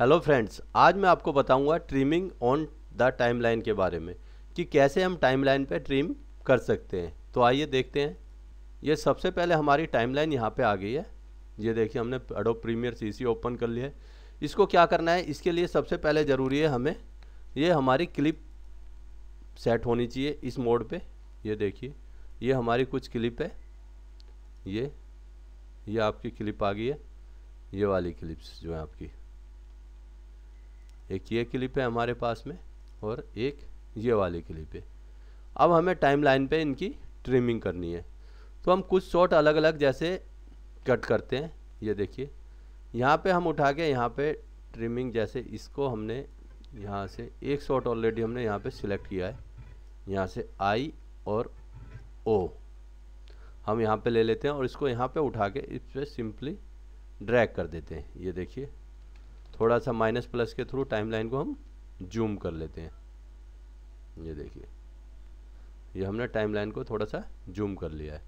hello friends आज मैं आपको बताऊंगा ट्रिमिंग ऑन द टाइमलाइन के बारे में कि कैसे हम टाइमलाइन पे ट्रिम कर सकते हैं तो आइए देखते हैं ये सबसे पहले हमारी टाइमलाइन यहाँ पे आ गई है ये देखिए हमने अडो प्रीमियर सीसी ओपन कर लिया है इसको क्या करना है इसके लिए सबसे पहले ज़रूरी है हमें ये हमारी क्लिप सेट होनी चाहिए इस मोड पर ये देखिए ये हमारी कुछ क्लिप है ये ये आपकी क्लिप आ गई है ये वाली क्लिप्स जो है आपकी एक ये क्लिप है हमारे पास में और एक ये वाली क्लिप है अब हमें टाइम लाइन पर इनकी ट्रिमिंग करनी है तो हम कुछ शॉट अलग अलग जैसे कट करते हैं ये देखिए यहाँ पे हम उठा के यहाँ पे ट्रिमिंग जैसे इसको हमने यहाँ से एक शॉट ऑलरेडी हमने यहाँ पे सिलेक्ट किया है यहाँ से आई और ओ हम यहाँ पे ले लेते हैं और इसको यहाँ पे उठा के इस पर सिंपली ड्रैग कर देते हैं ये देखिए थोड़ा सा माइनस प्लस के थ्रू टाइमलाइन को हम जूम कर लेते हैं ये देखिए ये हमने टाइमलाइन को थोड़ा सा जूम कर लिया है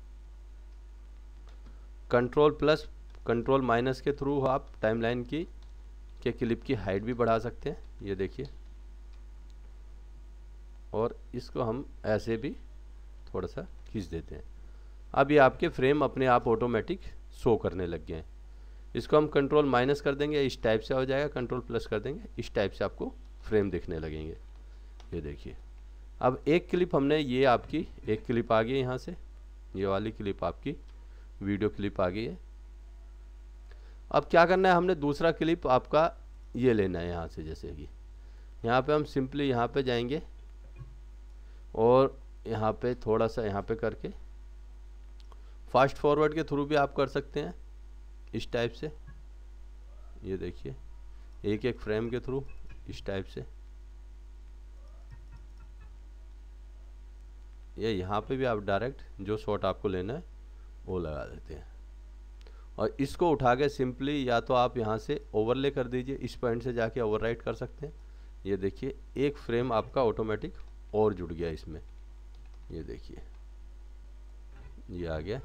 कंट्रोल प्लस कंट्रोल माइनस के थ्रू आप टाइमलाइन की के क्लिप की हाइट भी बढ़ा सकते हैं ये देखिए और इसको हम ऐसे भी थोड़ा सा खींच देते हैं अब ये आपके फ्रेम अपने आप ऑटोमेटिक शो करने लग गए हैं इसको हम कंट्रोल माइनस कर देंगे इस टाइप से हो जाएगा कंट्रोल प्लस कर देंगे इस टाइप से आपको फ्रेम दिखने लगेंगे ये देखिए अब एक क्लिप हमने ये आपकी एक क्लिप आ गई है यहाँ से ये वाली क्लिप आपकी वीडियो क्लिप आ गई है अब क्या करना है हमने दूसरा क्लिप आपका ये लेना है यहाँ से जैसे कि यहाँ पे हम सिंपली यहाँ पे जाएंगे और यहाँ पे थोड़ा सा यहाँ पे करके फास्ट फॉरवर्ड के थ्रू भी आप कर सकते हैं इस टाइप से ये देखिए एक एक फ्रेम के थ्रू इस टाइप से या यहाँ पे भी आप डायरेक्ट जो शॉट आपको लेना है वो लगा देते हैं और इसको उठा के सिंपली या तो आप यहाँ से ओवरले कर दीजिए इस पॉइंट से जाके ओवरराइट कर सकते हैं ये देखिए एक फ्रेम आपका ऑटोमेटिक और जुड़ गया इसमें ये देखिए ये आ गया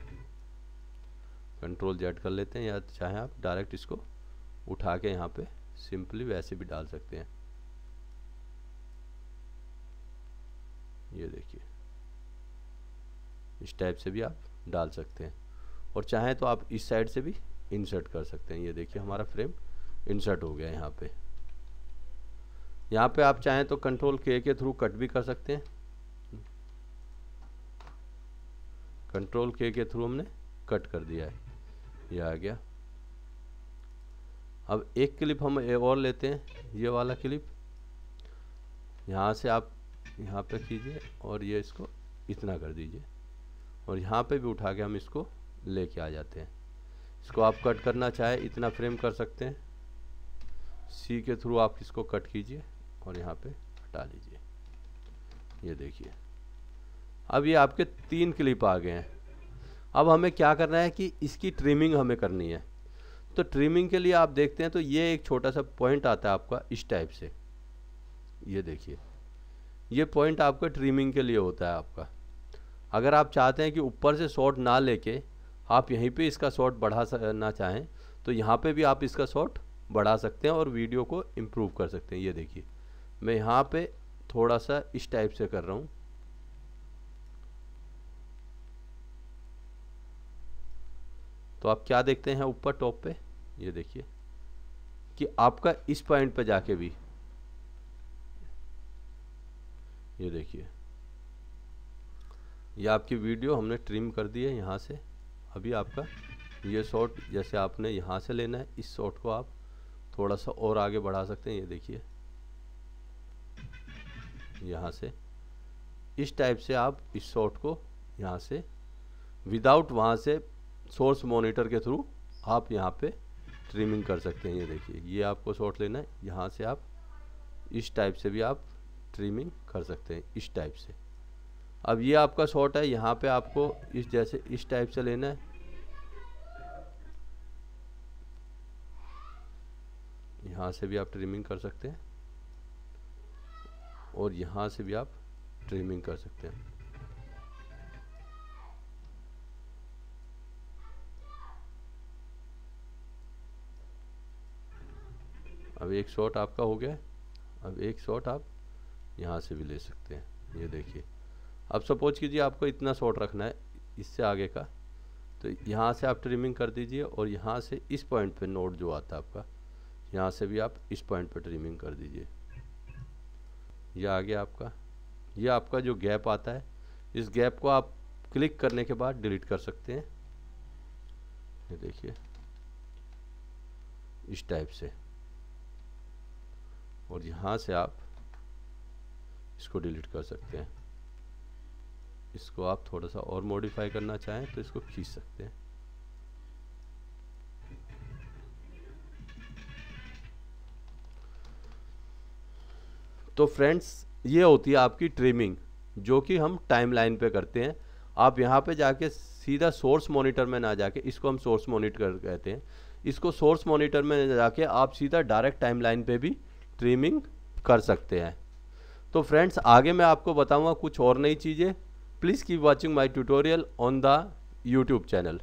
कंट्रोल जेड कर लेते हैं या चाहें आप डायरेक्ट इसको उठा के यहाँ पे सिंपली वैसे भी डाल सकते हैं ये देखिए इस टाइप से भी आप डाल सकते हैं और चाहें तो आप इस साइड से भी इंसर्ट कर सकते हैं ये देखिए हमारा फ्रेम इंसर्ट हो गया यहाँ पे यहाँ पे आप चाहें तो कंट्रोल के के थ्रू कट भी कर सकते हैं कंट्रोल के के थ्रू हमने कट कर दिया है ये आ गया अब एक क्लिप हम और लेते हैं ये वाला क्लिप यहाँ से आप यहाँ पे कीजिए और ये इसको इतना कर दीजिए और यहाँ पे भी उठा के हम इसको लेके आ जाते हैं इसको आप कट करना चाहे इतना फ्रेम कर सकते हैं सी के थ्रू आप इसको कट कीजिए और यहाँ पे हटा लीजिए ये देखिए अब ये आपके तीन क्लिप आ गए हैं अब हमें क्या करना है कि इसकी ट्रिमिंग हमें करनी है तो ट्रिमिंग के लिए आप देखते हैं तो ये एक छोटा सा पॉइंट आता है आपका इस टाइप से ये देखिए ये पॉइंट आपका ट्रिमिंग के लिए होता है आपका अगर आप चाहते हैं कि ऊपर से शॉट ना लेके आप यहीं पे इसका शॉर्ट बढ़ा ना चाहें तो यहाँ पे भी आप इसका शॉर्ट बढ़ा सकते हैं और वीडियो को इम्प्रूव कर सकते हैं ये देखिए मैं यहाँ पर थोड़ा सा इस टाइप से कर रहा हूँ तो आप क्या देखते हैं ऊपर टॉप पे ये देखिए कि आपका इस पॉइंट पे जाके भी ये देखिए ये आपकी वीडियो हमने ट्रिम कर दी है यहाँ से अभी आपका ये शॉट जैसे आपने यहाँ से लेना है इस शॉट को आप थोड़ा सा और आगे बढ़ा सकते हैं ये देखिए यहाँ से इस टाइप से आप इस शॉट को यहाँ से विदाउट वहाँ से सोर्स मॉनिटर के थ्रू आप यहाँ पे ट्रिमिंग कर सकते हैं ये देखिए ये आपको शॉर्ट लेना है यहाँ से आप इस टाइप से भी आप ट्रिमिंग कर सकते हैं इस टाइप से अब ये आपका शॉर्ट है यहाँ पे आपको इस जैसे इस टाइप से लेना है यहाँ से भी आप ट्रिमिंग कर सकते हैं और यहाँ से भी आप ट्रिमिंग कर सकते हैं अब एक शॉट आपका हो गया अब एक शॉट आप यहाँ से भी ले सकते हैं ये देखिए अब सपोज कीजिए आपको इतना शॉट रखना है इससे आगे का तो यहाँ से आप ट्रिमिंग कर दीजिए और यहाँ से इस पॉइंट पे नोट जो आता है आपका यहाँ से भी आप इस पॉइंट पे ट्रिमिंग कर दीजिए यह आ गया आपका यह आपका जो गैप आता है इस गैप को आप क्लिक करने के बाद डिलीट कर सकते हैं ये देखिए इस टाइप से और यहाँ से आप इसको डिलीट कर सकते हैं इसको आप थोड़ा सा और मॉडिफाई करना चाहें तो इसको खींच सकते हैं तो फ्रेंड्स ये होती है आपकी ट्रिमिंग जो कि हम टाइम लाइन पे करते हैं आप यहाँ पे जाके सीधा सोर्स मॉनिटर में ना जाके इसको हम सोर्स मॉनिटर कहते हैं इसको सोर्स मॉनिटर में जाके आप सीधा डायरेक्ट टाइम लाइन पे भी ट्रिमिंग कर सकते हैं तो फ्रेंड्स आगे मैं आपको बताऊंगा कुछ और नई चीज़ें please keep watching my tutorial on the YouTube channel